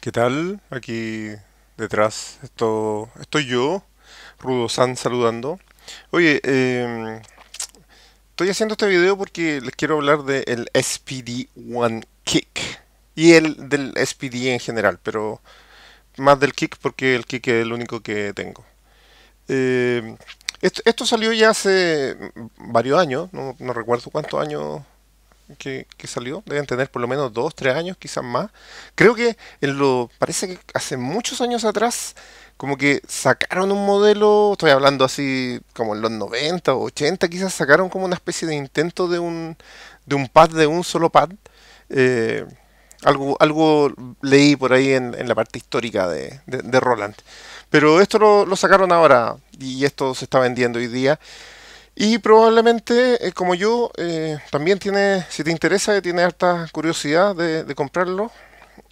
¿Qué tal? Aquí detrás estoy yo, Rudo San, saludando. Oye, em, estoy haciendo este video porque les quiero hablar del SPD One Kick y el del SPD en general, pero más del kick porque el kick es el único que tengo. Em, esto, salió ya hace varios años, no, no recuerdo cuántos años que, salió, deben tener por lo menos 2, 3 años, quizás más. Creo que en lo, parece que hace muchos años atrás, como que sacaron un modelo, estoy hablando así como en los 90 o 80, quizás sacaron como una especie de intento de un, de un pad, de un solo pad. Eh, algo, algo leí por ahí en, la parte histórica de, Roland. Pero esto lo, sacaron ahora y esto se está vendiendo hoy día. Y probablemente, eh, como yo, eh, también tiene, si te interesa, tienes alta curiosidad de, comprarlo,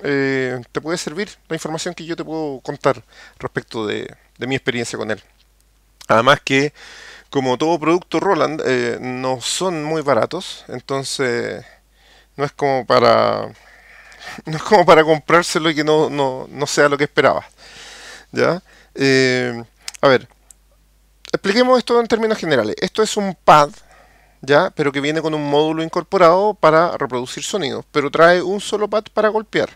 eh, te puede servir la información que yo te puedo contar respecto de, mi experiencia con él. Además que, como todo producto Roland, no son muy baratos, entonces no es como para no es como para comprárselo y que no, sea lo que esperabas. ¿Ya? a ver, Expliquemos esto en términos generales. Esto es un pad, ¿ya? Pero que viene con un módulo incorporado para reproducir sonidos, pero trae un solo pad para golpear.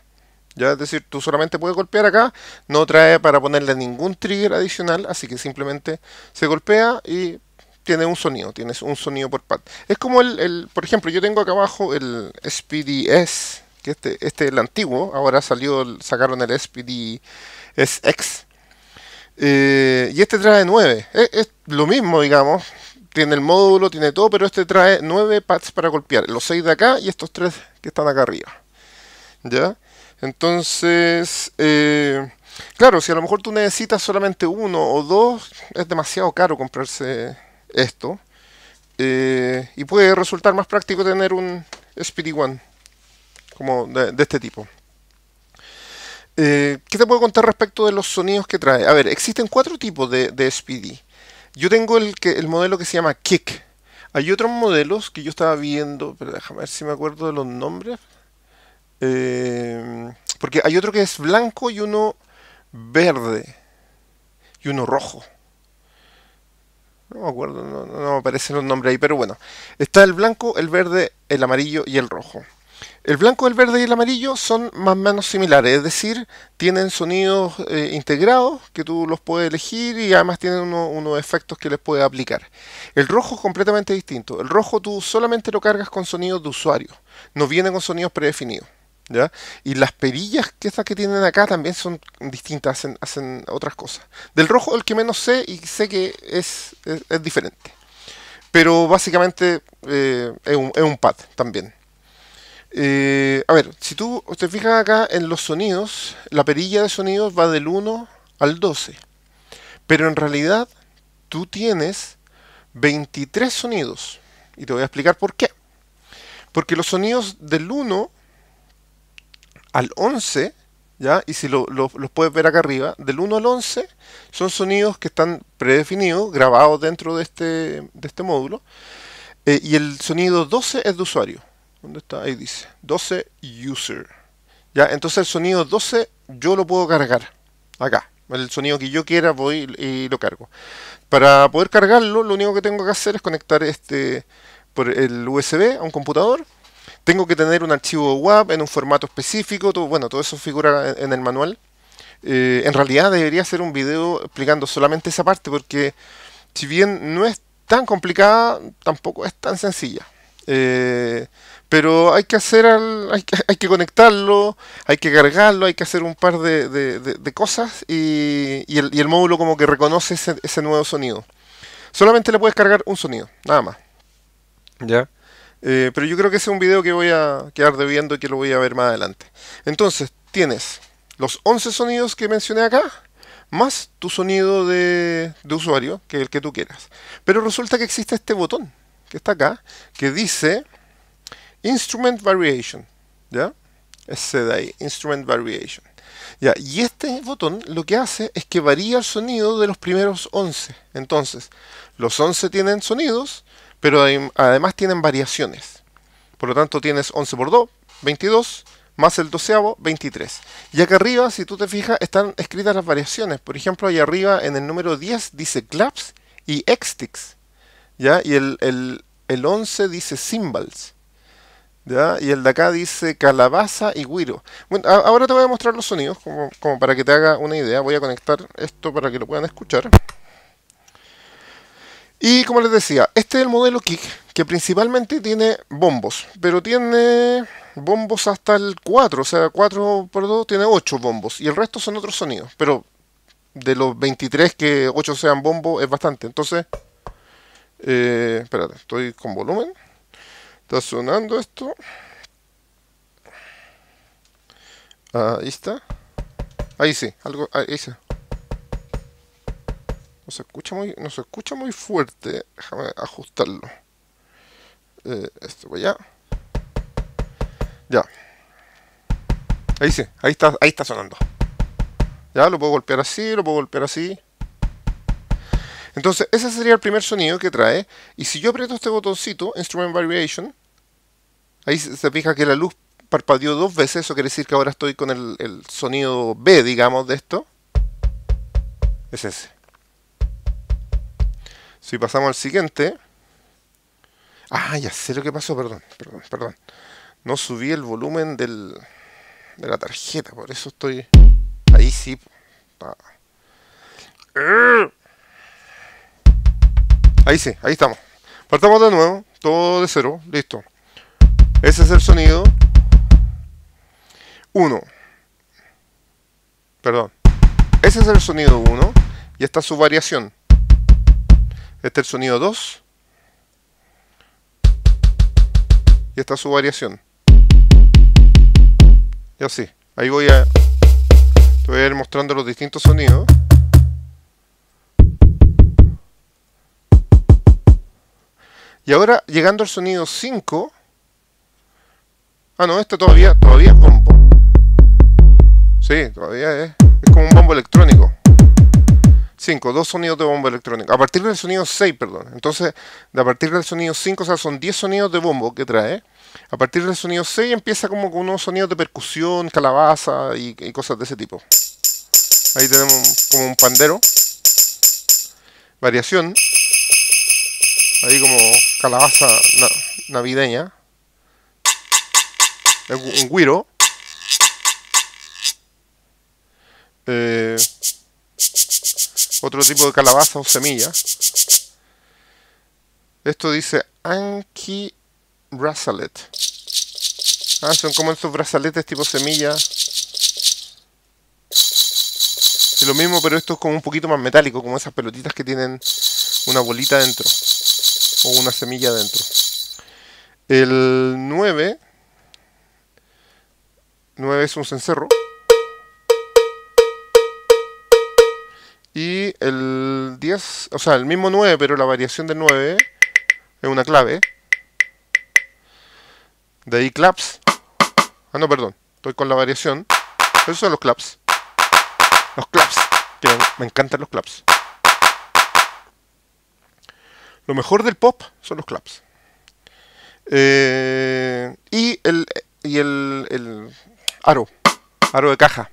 ¿Ya? Es decir, tú solamente puedes golpear acá, no trae para ponerle ningún trigger adicional, así que simplemente se golpea y tiene un sonido, tienes un sonido por pad. Es como el, por ejemplo, yo tengo acá abajo el SPD-S, que este, este es el antiguo, ahora salió, sacaron el SPD-SX. Eh, y este trae 9. Es, lo mismo, digamos. Tiene el módulo, tiene todo, pero este trae 9 pads para golpear. Los 6 de acá y estos 3 que están acá arriba. ¿Ya? Entonces, eh, claro, si a lo mejor tú necesitas solamente uno o dos, es demasiado caro comprarse esto. Eh, y puede resultar más práctico tener un Speedy One como de este tipo. Eh, ¿Qué te puedo contar respecto de los sonidos que trae? A ver, existen cuatro tipos de, SPD. Yo tengo el, que, el modelo que se llama Kick. Hay otros modelos que yo estaba viendo, pero déjame ver si me acuerdo de los nombres. Eh, porque hay otro que es blanco y uno verde y uno rojo. No me acuerdo, no, no, aparecen los nombres ahí, pero bueno. Está el blanco, el verde, el amarillo y el rojo. El blanco, el verde y el amarillo son más o menos similares, es decir, tienen sonidos eh, integrados que tú los puedes elegir y además tienen unos efectos que les puedes aplicar. El rojo es completamente distinto. El rojo tú solamente lo cargas con sonidos de usuario, no viene con sonidos predefinidos. Y las perillas que estas que tienen acá también son distintas, hacen, otras cosas. Del rojo el que menos sé y sé que es, es, diferente. Pero básicamente eh, es un pad también. Eh, a ver, si tú te fijas acá en los sonidos, la perilla de sonidos va del 1 al 12. Pero en realidad tú tienes 23 sonidos. Y te voy a explicar por qué. Porque los sonidos del 1 al 11, ¿ya? y si los puedes ver acá arriba, del 1 al 11 son sonidos que están predefinidos, grabados dentro de este, este módulo. Eh, y el sonido 12 es de usuario. ¿Dónde está? Ahí dice. 12 user. Ya, entonces el sonido 12 yo lo puedo cargar. Acá. El sonido que yo quiera voy y lo cargo. Para poder cargarlo, lo único que tengo que hacer es conectar este por el USB a un computador. Tengo que tener un archivo web en un formato específico. bueno, todo eso figura en, el manual. Eh, en realidad debería hacer un video explicando solamente esa parte porque si bien no es tan complicada, tampoco es tan sencilla. Eh, pero hay que hacer hay, que, conectarlo, hay que cargarlo, hay que hacer un par de, cosas y, y, el, módulo como que reconoce ese, nuevo sonido. Solamente le puedes cargar un sonido, nada más. ¿Ya? Eh, pero yo creo que ese es un video que voy a quedar debiendo y que lo voy a ver más adelante. Entonces, tienes los 11 sonidos que mencioné acá, más tu sonido de, de usuario, que el que tú quieras. Pero resulta que existe este botón, que está acá, que dice Instrument Variation, ¿ya? Ese de ahí, Instrument Variation. Ya, y este botón lo que hace es que varía el sonido de los primeros 11. Entonces, los 11 tienen sonidos, pero además tienen variaciones. Por lo tanto, tienes 11 por 2, 22, más el doceavo, 23. Y acá arriba, si tú te fijas, están escritas las variaciones. Por ejemplo, ahí arriba en el número 10 dice claps y extics. ¿ya? Y el, el 11 dice cymbals. Y el de acá dice calabaza y guiro. Bueno, ahora te voy a mostrar los sonidos, como, para que te haga una idea. Voy a conectar esto para que lo puedan escuchar. Y como les decía, este es el modelo kick, que principalmente tiene bombos, pero tiene bombos hasta el 4, o sea, 4 por 2 tiene 8 bombos, y el resto son otros sonidos, pero de los 23 que 8 sean bombos es bastante. Entonces, eh, espérate, estoy con volumen. ¿Está sonando esto? Ah, ahí está. Ahí sí, algo, ahí sí. No se escucha muy, no se escucha muy fuerte. Déjame ajustarlo. Eh, esto para allá. Ya. Ahí sí, ahí está, ahí está sonando. Ya lo puedo golpear así, lo puedo golpear así. Entonces, ese sería el primer sonido que trae. Y si yo aprieto este botoncito, Instrument Variation, Ahí se fija que la luz parpadeó dos veces, eso quiere decir que ahora estoy con el, sonido B, digamos, de esto. Es ese. Si pasamos al siguiente... Ah, ya sé lo que pasó, perdón, perdón, perdón. No subí el volumen del, de la tarjeta, por eso estoy... Ahí sí. Ahí sí, ahí estamos. Partamos de nuevo, todo de cero, listo. Ese es el sonido 1. Perdón. Ese es el sonido 1 y esta es su variación. Este es el sonido 2. Y esta es su variación. Y así. Ahí voy a... Te voy a ir mostrando los distintos sonidos. Y ahora, llegando al sonido 5, Ah, no, este todavía, todavía es bombo. Sí, todavía es. Es como un bombo electrónico. 5, dos sonidos de bombo electrónico. A partir del sonido 6, perdón. Entonces, a partir del sonido 5, o sea, son 10 sonidos de bombo que trae. A partir del sonido 6 empieza como con unos sonidos de percusión, calabaza y, cosas de ese tipo. Ahí tenemos como un pandero. Variación. Ahí como calabaza navideña un guiro. Eh, otro tipo de calabaza o semilla. Esto dice Anki Brazalet. Ah, son como esos brazaletes tipo semilla. Es lo mismo, pero esto es como un poquito más metálico, como esas pelotitas que tienen una bolita dentro. O una semilla dentro. El 9 9 es un cencerro. Y el 10, o sea, el mismo 9, pero la variación del 9 es una clave. De ahí claps. Ah, no, perdón. Estoy con la variación. Esos son los claps. Los claps. Que me, encantan los claps. Lo mejor del pop son los claps. y eh, y el, Aro. Aro de caja.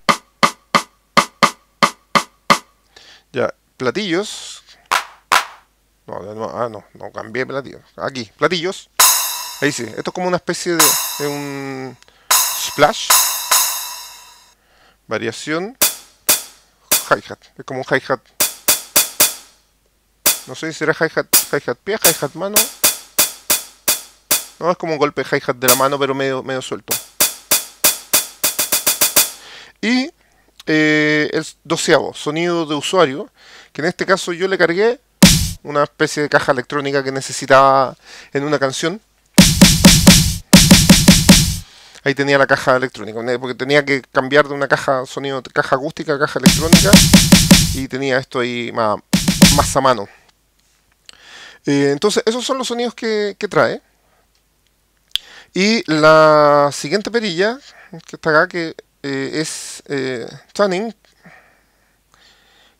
Ya, platillos. No, no, ah, no, no cambié platillos. Aquí, platillos. Ahí sí, esto es como una especie de, un splash. Variación. Hi-hat. Es como un hi-hat. No sé si será hi-hat hi hat pie, hi-hat mano. No, es como un golpe hi-hat de la mano, pero medio, medio suelto. Y el eh, doceavo, sonido de usuario, que en este caso yo le cargué una especie de caja electrónica que necesitaba en una canción. Ahí tenía la caja electrónica, eh, porque tenía que cambiar de una caja sonido, caja acústica a caja electrónica, y tenía esto ahí más, a mano. Eh, entonces, esos son los sonidos que, que trae. Y la siguiente perilla, que está acá, que eh, es eh, Tuning,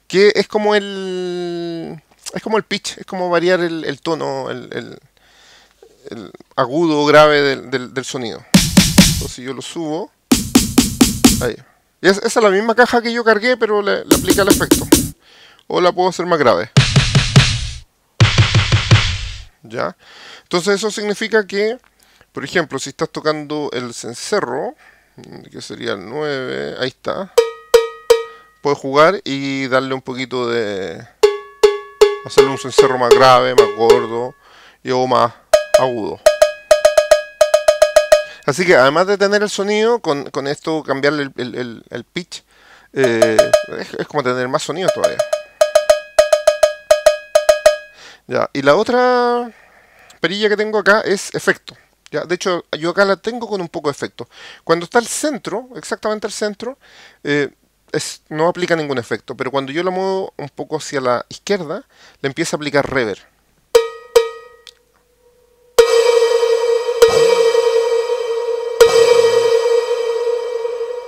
que es como el es como el pitch, es como variar el, tono, el, agudo o grave del, del, sonido. Entonces yo lo subo. Ahí. esa es la misma caja que yo cargué, pero le, le aplica el efecto. O la puedo hacer más grave. ¿Ya? Entonces eso significa que, por ejemplo, si estás tocando el cencerro, Mm, que sería el 9, ahí está. puede jugar y darle un poquito de... Hacerle un cencerro más grave, más gordo y o más agudo. Así que además de tener el sonido, con, con esto cambiarle el, pitch, eh, es, como tener más sonido todavía. y la otra perilla que tengo acá es efecto. De hecho, yo acá la tengo con un poco de efecto. Cuando está al centro, exactamente al centro, eh, es, no aplica ningún efecto, pero cuando yo la muevo un poco hacia la izquierda, le empieza a aplicar rever.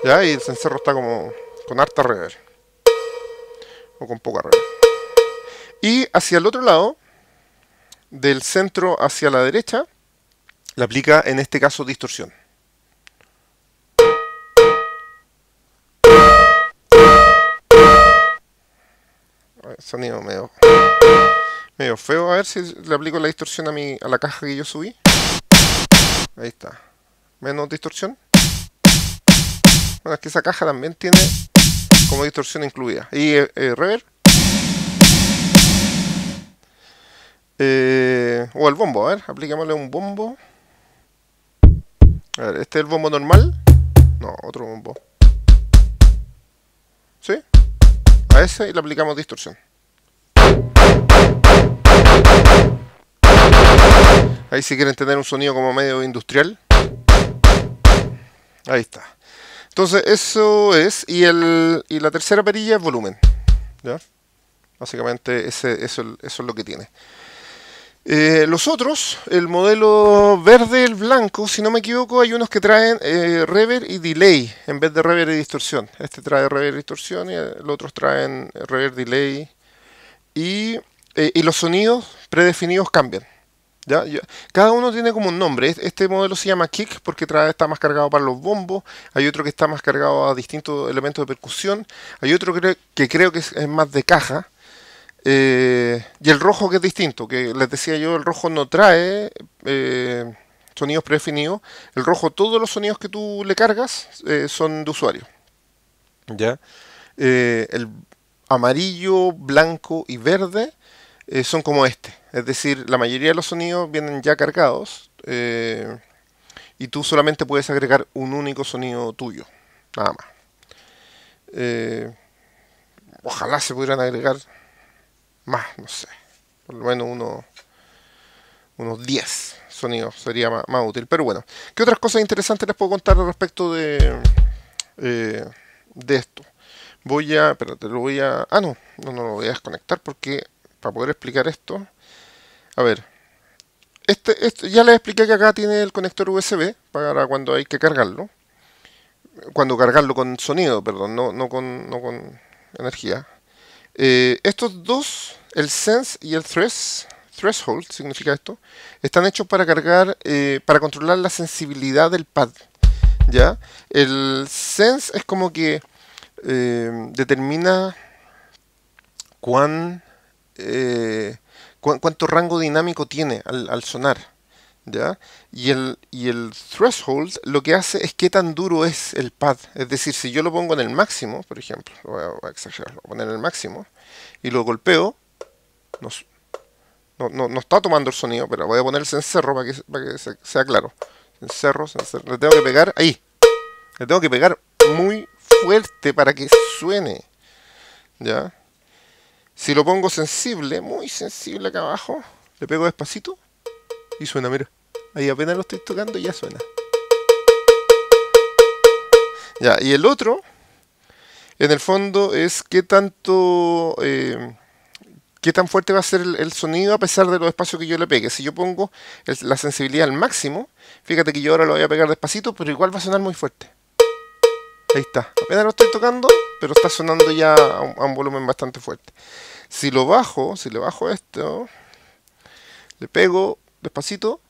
Ya, y el cencerro está como con harta reverb. O con poca reverb. Y hacia el otro lado, del centro hacia la derecha, le aplica en este caso distorsión. Sonido medio, medio feo. A ver si le aplico la distorsión a, mi, a la caja que yo subí. Ahí está. Menos distorsión. Bueno, es que esa caja también tiene como distorsión incluida. Y eh, eh, rever eh, o el bombo, a ver, apliquémosle un bombo. ¿este es el bombo normal? No, otro bombo. ¿Sí? A ese y le aplicamos distorsión. Ahí si quieren tener un sonido como medio industrial. Ahí está. Entonces eso es. Y, el, la tercera perilla es volumen. Básicamente ese, eso es lo que tiene. Eh, los otros, el modelo verde, el blanco, si no me equivoco, hay unos que traen rever eh, reverb y delay en vez de rever y distorsión. Este trae reverb y distorsión y los otros traen reverb, delay y, eh, y los sonidos predefinidos cambian. ¿Ya? Cada uno tiene como un nombre. Este modelo se llama kick porque trae, está más cargado para los bombos. Hay otro que está más cargado a distintos elementos de percusión. Hay otro que, creo que es más de caja eh, y el rojo que es distinto, que les decía yo, el rojo no trae eh, sonidos predefinidos. El rojo, todos los sonidos que tú le cargas eh, son de usuario. ¿Ya? el amarillo, blanco y verde son como este. Es decir, la mayoría de los sonidos vienen ya cargados y tú solamente puedes agregar un único sonido tuyo. Nada más. ojalá se pudieran agregar más, no sé, por lo menos uno, unos 10 sonidos sería más, útil. Pero bueno, ¿qué otras cosas interesantes les puedo contar respecto de, eh, de esto? Voy a, pero te lo voy a, ah no, no, lo voy a desconectar porque para poder explicar esto, a ver, este, este ya les expliqué que acá tiene el conector USB para cuando hay que cargarlo. Cuando cargarlo con sonido, perdón, no, no, con, no con energía. Eh, estos dos el sense y el threshold, significa esto, están hechos para cargar, eh, para controlar la sensibilidad del pad. ¿ya? El sense es como que eh, determina eh, cuán, cuánto rango dinámico tiene al, sonar. ¿ya? Y, el, y el threshold lo que hace es qué tan duro es el pad. Es decir, si yo lo pongo en el máximo, por ejemplo, voy a, exagerar, voy a poner en el máximo, y lo golpeo, no, está tomando el sonido, pero voy a poner el cerro para que, para que sea, claro. Cencerro, cencerro. Le tengo que pegar ahí. Le tengo que pegar muy fuerte para que suene. ¿Ya? Si lo pongo sensible, muy sensible acá abajo, le pego despacito y suena, mira. Ahí apenas lo estoy tocando y ya suena. Ya, y el otro, en el fondo, es que tanto... Eh, qué tan fuerte va a ser el, sonido a pesar de los espacios que yo le pegue. Si yo pongo la sensibilidad al máximo, fíjate que yo ahora lo voy a pegar despacito, pero igual va a sonar muy fuerte. Ahí está. Apenas lo estoy tocando, pero está sonando ya a un volumen bastante fuerte. Si lo bajo, si le bajo esto, le pego despacito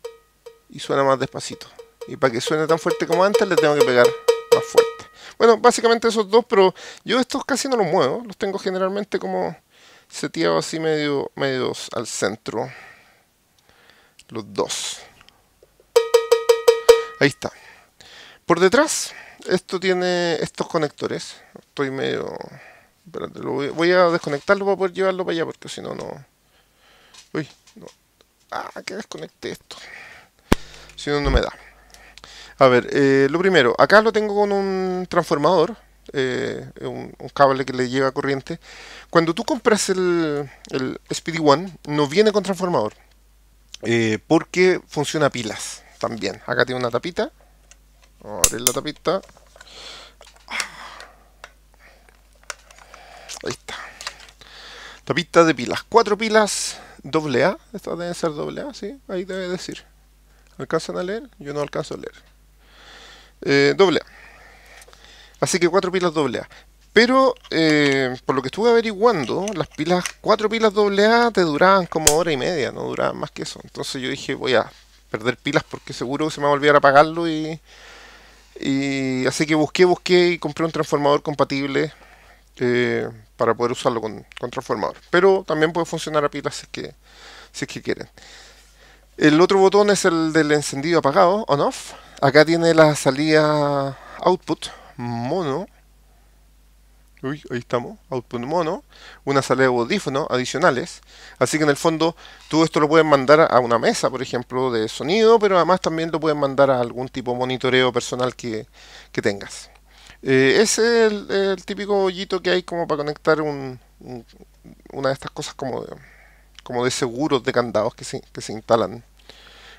y suena más despacito. Y para que suene tan fuerte como antes, le tengo que pegar más fuerte. Bueno, básicamente esos dos, pero yo estos casi no los muevo. Los tengo generalmente como seteado así medio, medio al centro. Los dos. Ahí está. Por detrás, esto tiene estos conectores. Estoy medio... voy, a desconectarlo para poder llevarlo para allá porque si no, no... Uy, Ah, que desconecte esto. Si no, no me da. A ver, eh, lo primero, acá lo tengo con un transformador eh, un, cable que le lleva corriente. Cuando tú compras el, el Speedy One, no viene con transformador, eh, porque funciona a pilas también. Acá tiene una tapita, Vamos a abrir la tapita. Ah. Ahí está. Tapita de pilas, cuatro pilas doble A, estas deben ser doble A, sí, ahí debe decir. ¿Alcanzan a leer? Yo no alcanzo a leer. Eh, doble A Así que cuatro pilas AA. Pero eh, por lo que estuve averiguando, las pilas, cuatro pilas AA te duraban como hora y media, no duraban más que eso. Entonces yo dije, voy a perder pilas porque seguro se me va a olvidar apagarlo y, así que busqué, busqué y compré un transformador compatible eh, para poder usarlo con, transformador. Pero también puede funcionar a pilas que, si es que quieren. El otro botón es el del encendido apagado, on off. Acá tiene la salida output, mono. Uy, ahí estamos, output mono, una salida de audífonos adicionales. Así que en el fondo, tú esto lo puedes mandar a una mesa, por ejemplo, de sonido, pero además también lo puedes mandar a algún tipo de monitoreo personal que, tengas. Eh, ese es el, típico hoyito que hay como para conectar un, una de estas cosas como de, como de seguros de candados que se, instalan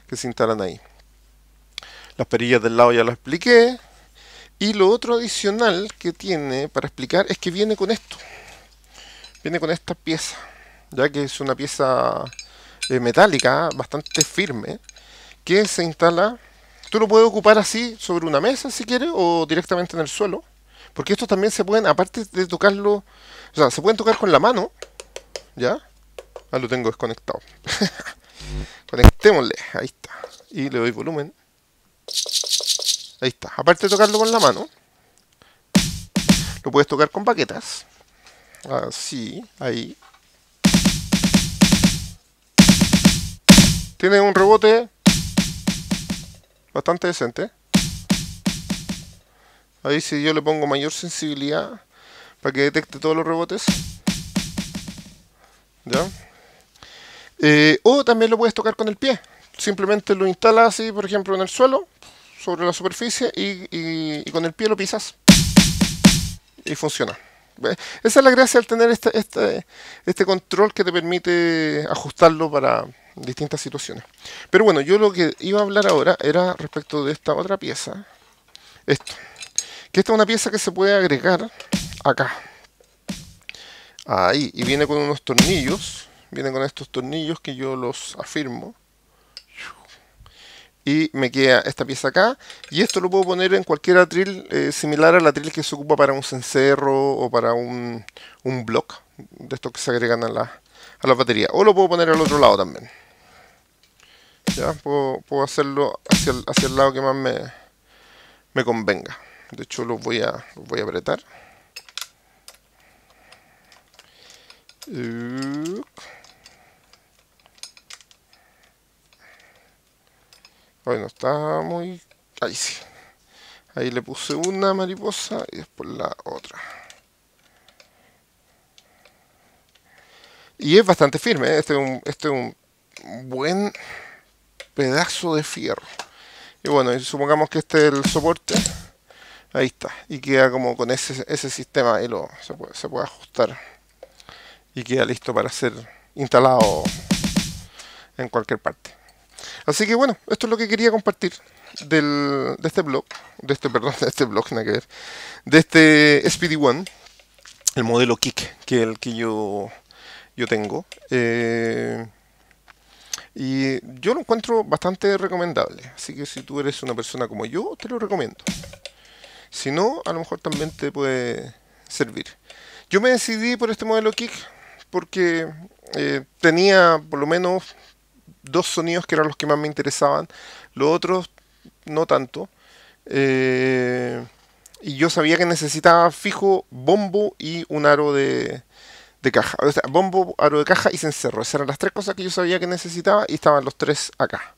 que se instalan ahí. Las perillas del lado ya lo expliqué. Y lo otro adicional que tiene para explicar es que viene con esto. Viene con esta pieza, ya que es una pieza eh, metálica bastante firme, que se instala... Tú lo puedes ocupar así sobre una mesa si quieres o directamente en el suelo. Porque estos también se pueden, aparte de tocarlo, o sea, se pueden tocar con la mano. ¿Ya? Ah, lo tengo desconectado. Conectémosle, ahí está. Y le doy volumen. Ahí está. Aparte de tocarlo con la mano, lo puedes tocar con baquetas. Así, ahí. Tiene un rebote bastante decente. Ahí si yo le pongo mayor sensibilidad para que detecte todos los rebotes. Eh, o también lo puedes tocar con el pie. Simplemente lo instalas así, por ejemplo, en el suelo sobre la superficie y, con el pie lo pisas y funciona. Esa es la gracia al tener este, este, este, control que te permite ajustarlo para distintas situaciones. Pero bueno, yo lo que iba a hablar ahora era respecto de esta otra pieza. Esto. Que esta es una pieza que se puede agregar acá. Ahí. Y viene con unos tornillos. Viene con estos tornillos que yo los afirmo y me queda esta pieza acá y esto lo puedo poner en cualquier atril eh, similar al atril que se ocupa para un cencerro o para un, un block de estos que se agregan a la, a batería o lo puedo poner al otro lado también ya puedo, puedo hacerlo hacia el, hacia el, lado que más me, me convenga de hecho los voy a, los voy a apretar Bueno, está muy... Ahí sí. Ahí le puse una mariposa y después la otra. Y es bastante firme, ¿eh? este, este, es un, buen pedazo de fierro. Y bueno, supongamos que este es el soporte. Ahí está. Y queda como con ese, ese sistema. Ahí lo, se puede ajustar. Y queda listo para ser instalado en cualquier parte. Así que bueno, esto es lo que quería compartir de este blog, de este, perdón, de este blog, nada que ver, de este Speedy One, el modelo Kick, que es el que yo, yo tengo. Eh, y yo lo encuentro bastante recomendable, así que si tú eres una persona como yo, te lo recomiendo. Si no, a lo mejor también te puede servir. Yo me decidí por este modelo Kick porque eh, tenía por lo menos dos sonidos que eran los que más me interesaban, los otros no tanto. Eh, y yo sabía que necesitaba fijo bombo y un aro de, de caja. O sea, bombo, aro de caja y cencerro. Esas eran las tres cosas que yo sabía que necesitaba y estaban los tres acá.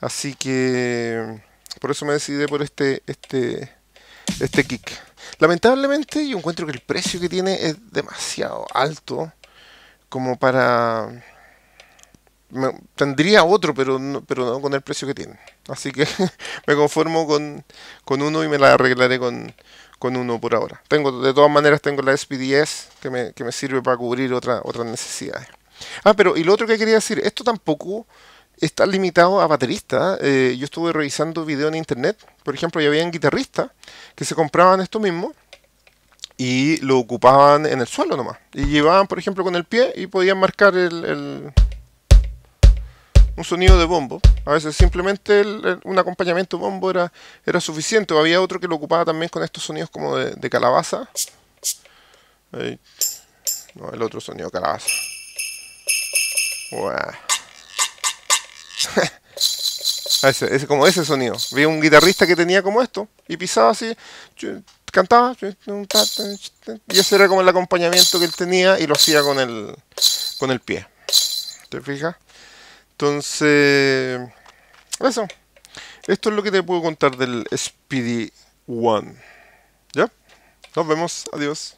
Así que por eso me decidí por este, este, este kick. Lamentablemente yo encuentro que el precio que tiene es demasiado alto como para tendría otro, pero no, pero no con el precio que tiene. Así que me conformo con, uno y me la arreglaré con, uno por ahora. Tengo, de todas maneras, tengo la SPDS que me, que me sirve para cubrir otras necesidades. Ah, pero y lo otro que quería decir, esto tampoco está limitado a bateristas. ¿eh? Eh, yo estuve revisando videos en internet, por ejemplo, y habían guitarristas que se compraban esto mismo y lo ocupaban en el suelo nomás. Y llevaban, por ejemplo, con el pie y podían marcar el un sonido de bombo. A veces simplemente un acompañamiento bombo era, era suficiente. O había otro que lo ocupaba también con estos sonidos como de, calabaza. No, el otro sonido calabaza. ese, es como ese sonido. Vi un guitarrista que tenía como esto y pisaba así, cantaba. Y ese era como el acompañamiento que él tenía y lo hacía con el, con el pie. ¿Te fijas? Entonces, eso. Esto es lo que te puedo contar del Speedy One. ¿Ya? Nos vemos. Adiós.